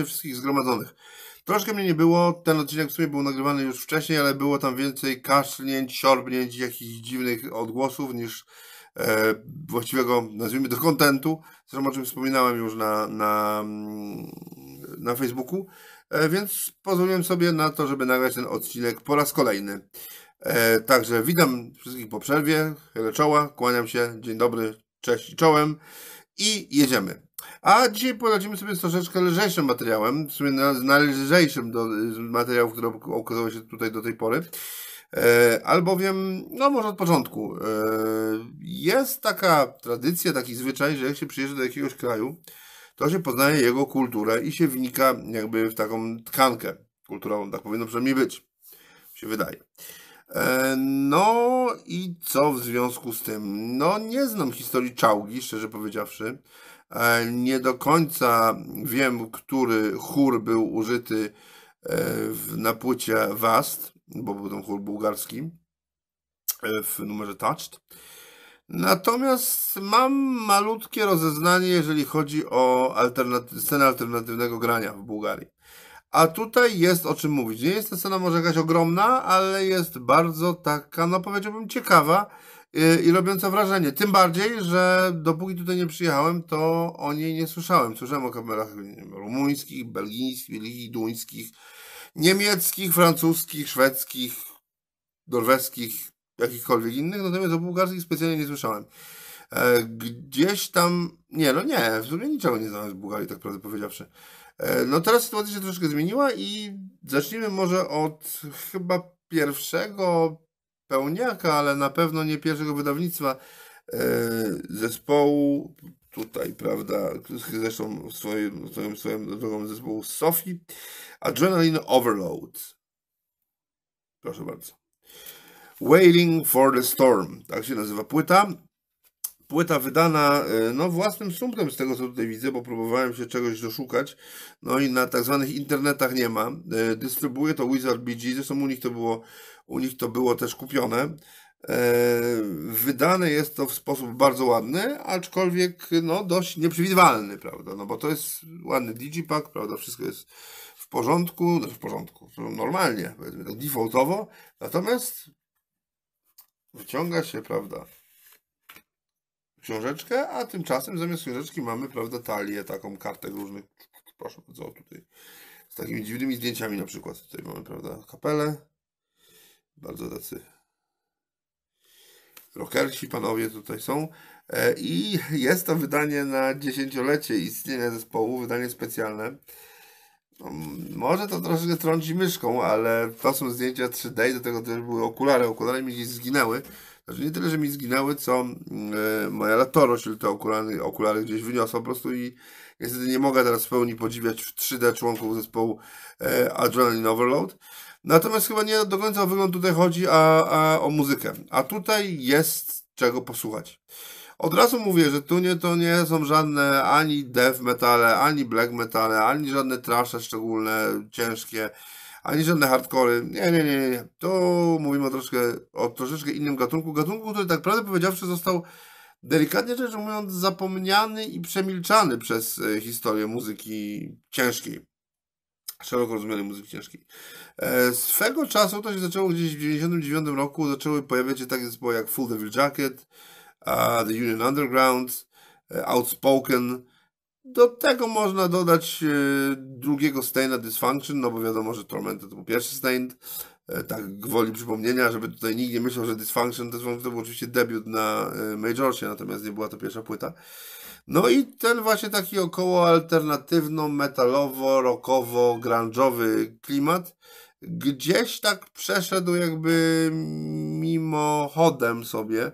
serdecznie wszystkich zgromadzonych. Troszkę mnie nie było, ten odcinek w sumie był nagrywany już wcześniej, ale było tam więcej kaszlnięć, siorbnięć, jakichś dziwnych odgłosów niż e, właściwego, nazwijmy to, kontentu, zresztą o czym wspominałem już na, na, mm, na Facebooku, e, więc pozwoliłem sobie na to, żeby nagrać ten odcinek po raz kolejny. E, także witam wszystkich po przerwie, chylę czoła, kłaniam się, dzień dobry, cześć i czołem i jedziemy. A dzisiaj poradzimy sobie z troszeczkę lżejszym materiałem, w sumie najlżejszym do materiałów, które okazały się tutaj do tej pory. E, albowiem, no może od początku, e, jest taka tradycja, taki zwyczaj, że jak się przyjeżdża do jakiegoś kraju, to się poznaje jego kulturę i się wnika jakby w taką tkankę kulturową, tak powinno przynajmniej być, się wydaje. E, no i co w związku z tym? No nie znam historii czałgi, szczerze powiedziawszy. E, nie do końca wiem, który chór był użyty e, na płycie Vast, bo był to chór bułgarski e, w numerze Touched. Natomiast mam malutkie rozeznanie, jeżeli chodzi o alternaty scenę alternatywnego grania w Bułgarii. A tutaj jest o czym mówić. Nie jest ta scena może jakaś ogromna, ale jest bardzo taka, no powiedziałbym, ciekawa Y, i robią wrażenie. Tym bardziej, że dopóki tutaj nie przyjechałem, to o niej nie słyszałem. Słyszałem o kamerach wiem, rumuńskich, belgijskich, duńskich, niemieckich, francuskich, szwedzkich, norweskich, jakichkolwiek innych, natomiast o bułgarskich specjalnie nie słyszałem. E, gdzieś tam, nie no nie, w sumie niczego nie znałem z Bułgarii, tak prawdę powiedziawszy. E, no teraz sytuacja się troszkę zmieniła i zacznijmy może od chyba pierwszego pełniaka, ale na pewno nie pierwszego wydawnictwa e, zespołu, tutaj, prawda, zresztą w swoim, w swoim, swoim drogą zespołu Sophie, Adrenaline Overload. Proszę bardzo. Wailing for the Storm, tak się nazywa płyta. Płyta wydana e, no, własnym sumptem, z tego co tutaj widzę, bo próbowałem się czegoś doszukać. No i na tak zwanych internetach nie ma. E, dystrybuuje to Wizard BG, zresztą u nich to było, u nich to było też kupione. E, wydane jest to w sposób bardzo ładny, aczkolwiek no, dość nieprzewidywalny, prawda? No bo to jest ładny digipak prawda? Wszystko jest w porządku, no, w porządku, normalnie, powiedzmy tak defaultowo, natomiast wyciąga się, prawda? książeczkę, a tymczasem zamiast książeczki mamy, prawda, talię, taką kartę różnych, proszę bardzo, tutaj, z takimi dziwnymi zdjęciami na przykład. Tutaj mamy, prawda, kapelę, bardzo tacy rockersi panowie tutaj są. E, I jest to wydanie na dziesięciolecie istnienia zespołu, wydanie specjalne. No, może to troszeczkę trąci myszką, ale to są zdjęcia 3D do tego też były okulary. Okulary mi gdzieś zginęły, znaczy nie tyle, że mi zginęły, co yy, moja latorość, czyli te okulary, okulary gdzieś wyniosła po prostu i niestety nie mogę teraz w pełni podziwiać w 3D członków zespołu yy, Adrenaline Overload. Natomiast chyba nie do końca o wygląd tutaj chodzi, a, a o muzykę. A tutaj jest czego posłuchać. Od razu mówię, że tu nie, to nie są żadne ani death metale, ani black metale, ani żadne trasze szczególne, ciężkie ani żadne hardcore. Nie, nie, nie, nie. To mówimy o, troszkę, o troszeczkę innym gatunku. Gatunku, który tak naprawdę powiedziawszy został delikatnie rzecz mówiąc zapomniany i przemilczany przez e, historię muzyki ciężkiej. Szeroko rozumianej muzyki ciężkiej. E, swego czasu to się zaczęło gdzieś w 99 roku. Zaczęły pojawiać się takie zespoły jak Full Devil Jacket, The Union Underground, e, Outspoken, do tego można dodać e, drugiego Staina Dysfunction, no bo wiadomo, że Tormenta to był pierwszy Stain. E, tak, gwoli przypomnienia, żeby tutaj nikt nie myślał, że Dysfunction to był oczywiście debiut na e, Majorcie, natomiast nie była to pierwsza płyta. No i ten właśnie taki około alternatywno, metalowo, rockowo, grunge'owy klimat gdzieś tak przeszedł jakby mimochodem sobie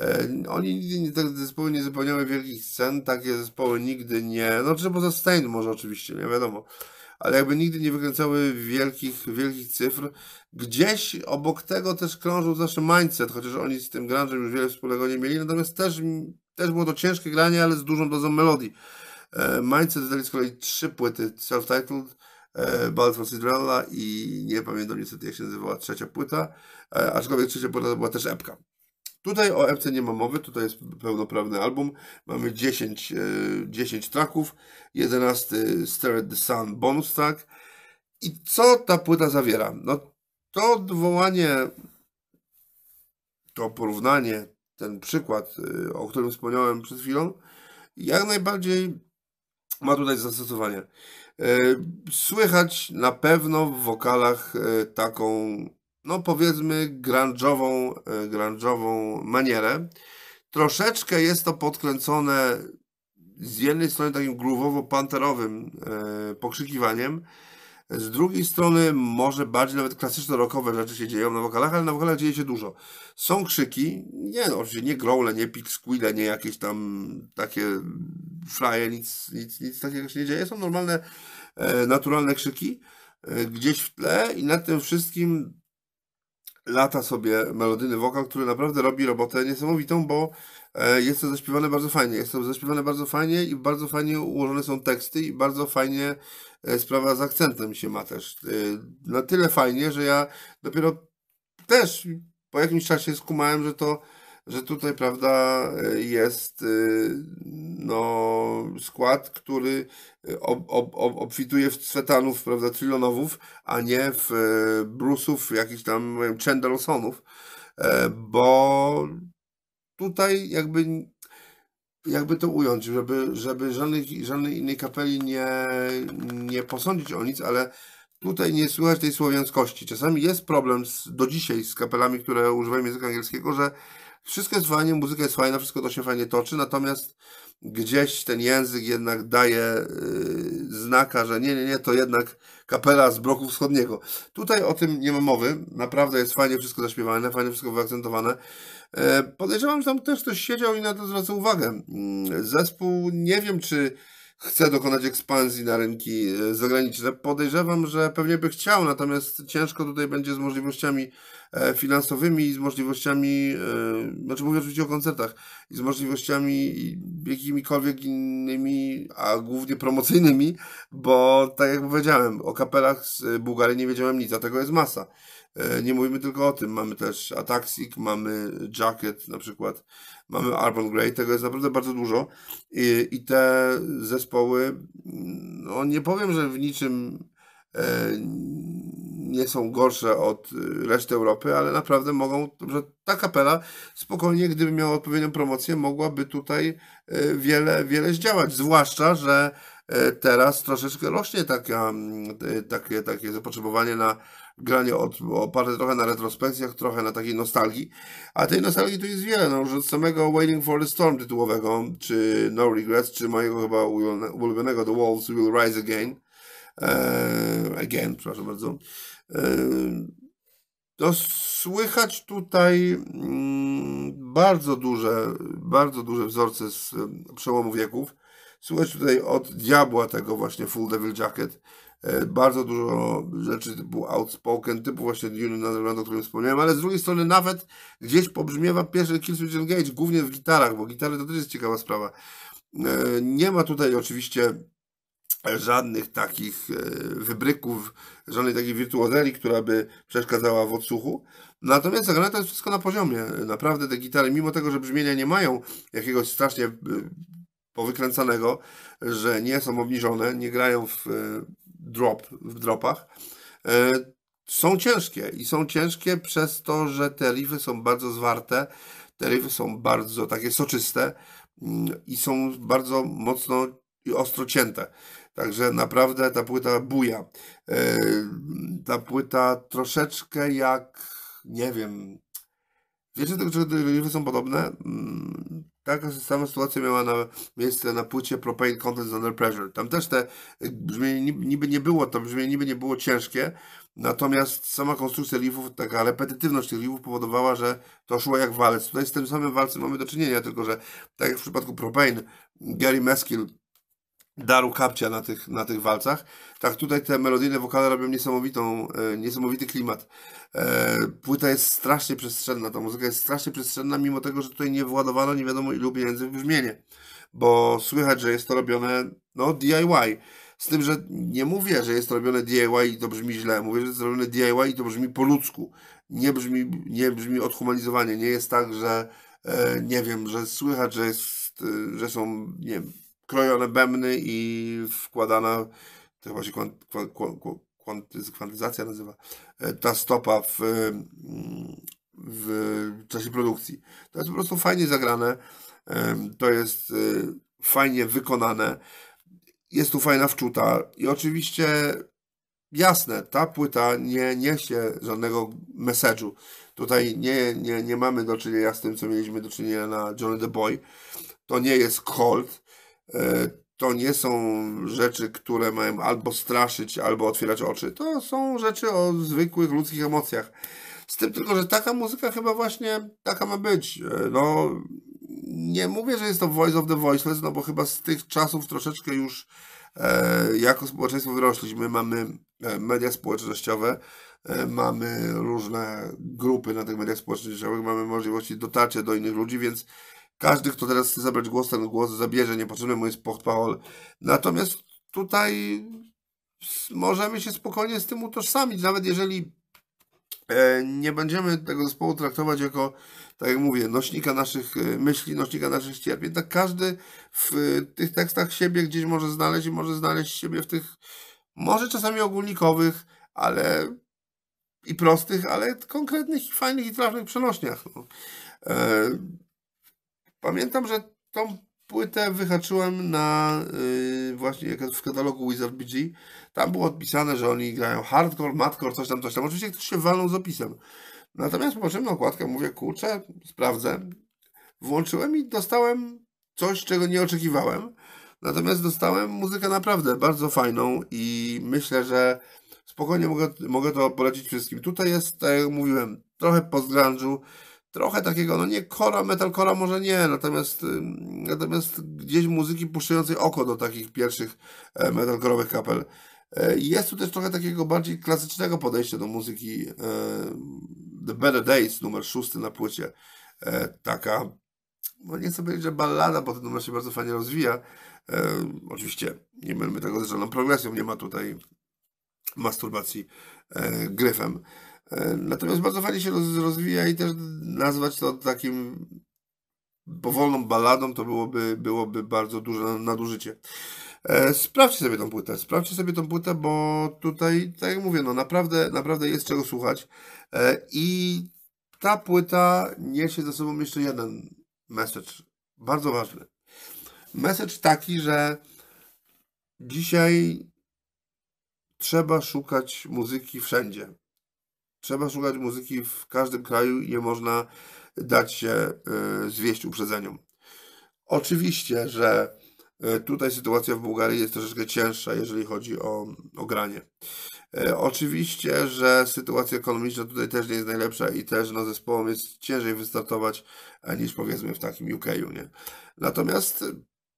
E, oni nigdy nie, te zespoły nie zapełniały wielkich scen, takie zespoły nigdy nie, no czy poza Stain może oczywiście, nie wiadomo, ale jakby nigdy nie wykręcały wielkich, wielkich cyfr. Gdzieś obok tego też krążył zawsze mindset, chociaż oni z tym grunge'em już wiele wspólnego nie mieli, natomiast też, też było to ciężkie granie, ale z dużą dozą melodii. E, mindset wydali z kolei trzy płyty, self-titled, e, Ballad for Cinderella i nie pamiętam niestety jak się nazywała trzecia płyta, aczkolwiek trzecia płyta to była też epka. Tutaj o epce nie ma mowy, tutaj jest pełnoprawny album. Mamy 10, 10 tracków, 11 Stare the Sun bonus track. I co ta płyta zawiera? No to odwołanie, to porównanie, ten przykład, e, o którym wspomniałem przed chwilą, jak najbardziej ma tutaj zastosowanie. E, słychać na pewno w wokalach e, taką no powiedzmy, grunge'ową, e, grunge'ową manierę. Troszeczkę jest to podkręcone z jednej strony takim groove'owo-panterowym e, pokrzykiwaniem, z drugiej strony może bardziej nawet klasyczne rockowe rzeczy się dzieją na wokalach, ale na wokalach dzieje się dużo. Są krzyki, nie no, oczywiście nie growle, nie pick squeale, nie jakieś tam takie fraje, nic, nic, nic takiego się nie dzieje. Są normalne, e, naturalne krzyki gdzieś w tle i nad tym wszystkim lata sobie melodyny wokal, który naprawdę robi robotę niesamowitą, bo e, jest to zaśpiewane bardzo fajnie. Jest to zaśpiewane bardzo fajnie i bardzo fajnie ułożone są teksty i bardzo fajnie e, sprawa z akcentem się ma też. E, na tyle fajnie, że ja dopiero też po jakimś czasie skumałem, że to że tutaj, prawda, jest y, no, skład, który y, ob, ob, ob, obfituje w cwetanów, prawda, Trilonowów, a nie w y, Brusów, jakichś tam Chandelsonów, e, bo tutaj jakby jakby to ująć, żeby, żeby żadnej, żadnej innej kapeli nie, nie posądzić o nic, ale tutaj nie słychać tej słowiańskości. Czasami jest problem z, do dzisiaj z kapelami, które używają języka angielskiego, że wszystko jest fajnie, muzyka jest fajna, wszystko to się fajnie toczy, natomiast gdzieś ten język jednak daje yy, znaka, że nie, nie, nie, to jednak kapela z bloku wschodniego. Tutaj o tym nie ma mowy. Naprawdę jest fajnie wszystko zaśpiewane, fajnie wszystko wyakcentowane. E, podejrzewam, że tam też ktoś siedział i na to zwracał uwagę. Mm, zespół, nie wiem czy chce dokonać ekspansji na rynki e, zagraniczne. Podejrzewam, że pewnie by chciał, natomiast ciężko tutaj będzie z możliwościami e, finansowymi i z możliwościami, e, znaczy mówię oczywiście o koncertach, i z możliwościami jakimikolwiek innymi, a głównie promocyjnymi, bo tak jak powiedziałem, o kapelach z Bułgarii nie wiedziałem nic, a tego jest masa. Nie mówimy tylko o tym, mamy też Ataxic, mamy Jacket na przykład, mamy Arbon Grey, tego jest naprawdę bardzo dużo i, i te zespoły, no nie powiem, że w niczym e, nie są gorsze od reszty Europy, ale naprawdę mogą, że ta kapela spokojnie, gdyby miała odpowiednią promocję, mogłaby tutaj e, wiele, wiele zdziałać, zwłaszcza, że e, teraz troszeczkę rośnie taka, takie, takie zapotrzebowanie na granie od, oparte trochę na retrospekcjach, trochę na takiej nostalgii, a tej nostalgii tu jest wiele, no już od samego Waiting for the Storm tytułowego, czy No Regrets, czy mojego chyba ulubionego The Wolves Will Rise Again, eee, Again, przepraszam bardzo, eee, to no, słychać tutaj mm, bardzo duże, bardzo duże wzorce z e, przełomu wieków. Słychać tutaj od diabła tego właśnie Full Devil Jacket, E, bardzo dużo rzeczy typu outspoken, typu właśnie Dune Netherland, o którym wspomniałem, ale z drugiej strony nawet gdzieś pobrzmiewa pierwszy Killswitch Engage, głównie w gitarach, bo gitary to też jest ciekawa sprawa. E, nie ma tutaj oczywiście żadnych takich e, wybryków, żadnej takiej wirtuozerii, która by przeszkadzała w odsłuchu. Natomiast zagrane tak, to jest wszystko na poziomie. Naprawdę te gitary, mimo tego, że brzmienia nie mają jakiegoś strasznie powykręcanego, że nie są obniżone, nie grają w drop, w dropach, e, są ciężkie i są ciężkie przez to, że te riffy są bardzo zwarte, te riffy są bardzo takie soczyste mm, i są bardzo mocno i ostro cięte. Także naprawdę ta płyta buja. E, ta płyta troszeczkę jak, nie wiem, wiecie, do czego te riffy są podobne? Mm, Taka sama sytuacja miała na, miejsce na płycie Propane Contents Under Pressure. Tam też te y, brzmienie niby nie było, to brzmienie niby nie było ciężkie, natomiast sama konstrukcja leafów, taka repetytywność tych leafów powodowała, że to szło jak walec. Tutaj z tym samym walcem mamy do czynienia, tylko że tak jak w przypadku Propane, Gary Meskill daru kapcia na tych, na tych walcach. Tak tutaj te melodyjne wokale robią niesamowitą, e, niesamowity klimat. E, płyta jest strasznie przestrzenna, ta muzyka jest strasznie przestrzenna, mimo tego, że tutaj nie władowano nie wiadomo ilu pieniędzy w brzmienie, bo słychać, że jest to robione no, DIY. Z tym, że nie mówię, że jest to robione DIY i to brzmi źle. Mówię, że jest robione DIY i to brzmi po ludzku. Nie brzmi, nie brzmi odhumanizowanie. Nie jest tak, że e, nie wiem, że słychać, że, jest, e, że są, nie wiem, krojone bębny i wkładana, to chyba się kwantyzacja nazywa, e, ta stopa w, mm, w czasie produkcji. To jest po prostu fajnie zagrane, to jest e, fajnie wykonane, jest tu fajna wczuta i oczywiście jasne, ta płyta nie niesie żadnego message'u. Tutaj nie, nie, nie mamy do czynienia z tym, co mieliśmy do czynienia na Johnny the Boy. To nie jest Cold, E, to nie są rzeczy, które mają albo straszyć, albo otwierać oczy. To są rzeczy o zwykłych ludzkich emocjach. Z tym tylko, że taka muzyka chyba właśnie taka ma być. E, no, nie mówię, że jest to Voice of the Voiceless, no bo chyba z tych czasów troszeczkę już e, jako społeczeństwo wyrośliśmy. Mamy e, media społecznościowe, e, mamy różne grupy na tych mediach społecznościowych, mamy możliwości dotarcia do innych ludzi, więc każdy, kto teraz chce zabrać głos, ten głos zabierze, niepotrzebny mu jest portparol. Natomiast tutaj możemy się spokojnie z tym utożsamić, nawet jeżeli e, nie będziemy tego zespołu traktować jako, tak jak mówię, nośnika naszych e, myśli, nośnika naszych cierpień. Tak każdy w e, tych tekstach siebie gdzieś może znaleźć i może znaleźć siebie w tych, może czasami ogólnikowych, ale i prostych, ale konkretnych i fajnych i trafnych przenośniach. No. E Pamiętam, że tą płytę wyhaczyłem na yy, właśnie w katalogu Wizard BG. Tam było odpisane, że oni grają hardcore, madcore, coś tam, coś tam. Oczywiście ktoś się walą z opisem. Natomiast popatrzyłem na okładkę, mówię, kurczę, sprawdzę. Włączyłem i dostałem coś, czego nie oczekiwałem. Natomiast dostałem muzykę naprawdę bardzo fajną i myślę, że spokojnie mogę, mogę to polecić wszystkim. Tutaj jest, tak jak mówiłem, trochę post trochę takiego, no nie kora, kora może nie, natomiast, natomiast gdzieś muzyki puszczającej oko do takich pierwszych e, metalkorowych kapel. E, jest tu też trochę takiego bardziej klasycznego podejścia do muzyki e, The Better Days, numer szósty na płycie. Taka, no nie chcę powiedzieć, że ballada, bo ten numer się bardzo fajnie rozwija. Oczywiście nie mylmy tego z żadną progresją, nie ma tutaj masturbacji gryfem. E, natomiast bardzo fajnie się rozwija i też nazwać to takim powolną baladą to byłoby, byłoby bardzo duże nadużycie. E, sprawdźcie sobie tą płytę, sprawdźcie sobie tą płytę, bo tutaj, tak jak mówię, no naprawdę, naprawdę jest czego słuchać. E, I ta płyta niesie ze sobą jeszcze jeden message, bardzo ważny. Message taki, że dzisiaj trzeba szukać muzyki wszędzie. Trzeba szukać muzyki w każdym kraju i nie można dać się e, zwieść uprzedzeniom. Oczywiście, że e, tutaj sytuacja w Bułgarii jest troszeczkę cięższa, jeżeli chodzi o, o granie. E, oczywiście, że sytuacja ekonomiczna tutaj też nie jest najlepsza i też no, zespołom jest ciężej wystartować niż powiedzmy w takim UK. Nie? Natomiast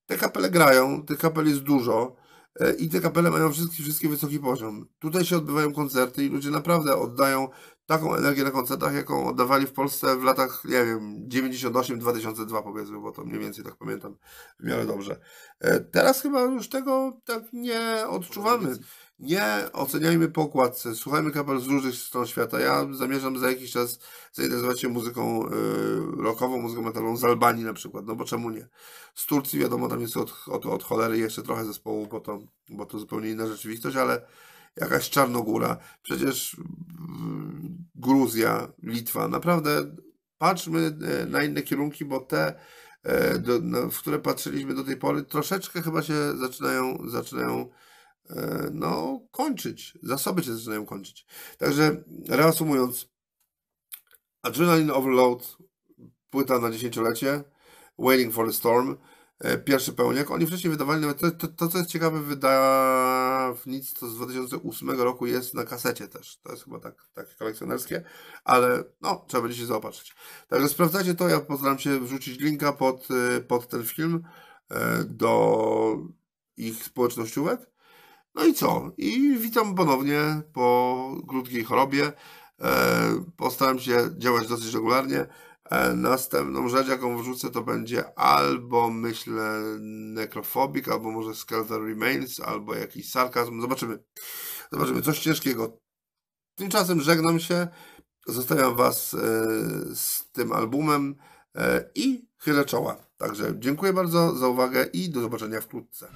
te kapele grają, tych kapel jest dużo. E, i te kapele mają wszystkie, wszystkie wysoki poziom. Tutaj się odbywają koncerty i ludzie naprawdę oddają taką energię na koncertach, jaką oddawali w Polsce w latach, nie wiem, 98-2002 powiedzmy, bo to mniej więcej tak pamiętam w miarę dobrze. E, teraz chyba już tego tak nie odczuwamy. Nie oceniajmy po słuchajmy kapel z różnych stron świata. Ja zamierzam za jakiś czas zainteresować się muzyką e, rockową, muzyką metalową z Albanii na przykład, no bo czemu nie? Z Turcji wiadomo, tam jest od, od, od cholery jeszcze trochę zespołu, bo to, bo to zupełnie inna rzeczywistość, ale jakaś Czarnogóra, przecież Gruzja, Litwa, naprawdę patrzmy e, na inne kierunki, bo te, e, do, w które patrzyliśmy do tej pory, troszeczkę chyba się zaczynają, zaczynają e, no, kończyć. Zasoby się zaczynają kończyć. Także reasumując, Adrenaline Overload, płyta na dziesięciolecie, Waiting for the Storm, pierwszy pełniak. Oni wcześniej wydawali, nawet to, to, to co jest ciekawe, wyda, nic, to z 2008 roku jest na kasecie też. To jest chyba tak, tak kolekcjonerskie, ale no, trzeba będzie się zaopatrzyć. Także sprawdzacie to, ja postaram się wrzucić linka pod, y, pod ten film y, do ich społecznościówek. No i co? I witam ponownie po krótkiej chorobie. E, postaram się działać dosyć regularnie. E, następną rzecz, jaką wrzucę, to będzie albo, myślę, Necrophobic, albo może Skeletal Remains, albo jakiś sarkazm. Zobaczymy. Zobaczymy, coś ciężkiego. Tymczasem żegnam się. Zostawiam Was e, z tym albumem e, i chylę czoła. Także dziękuję bardzo za uwagę i do zobaczenia wkrótce.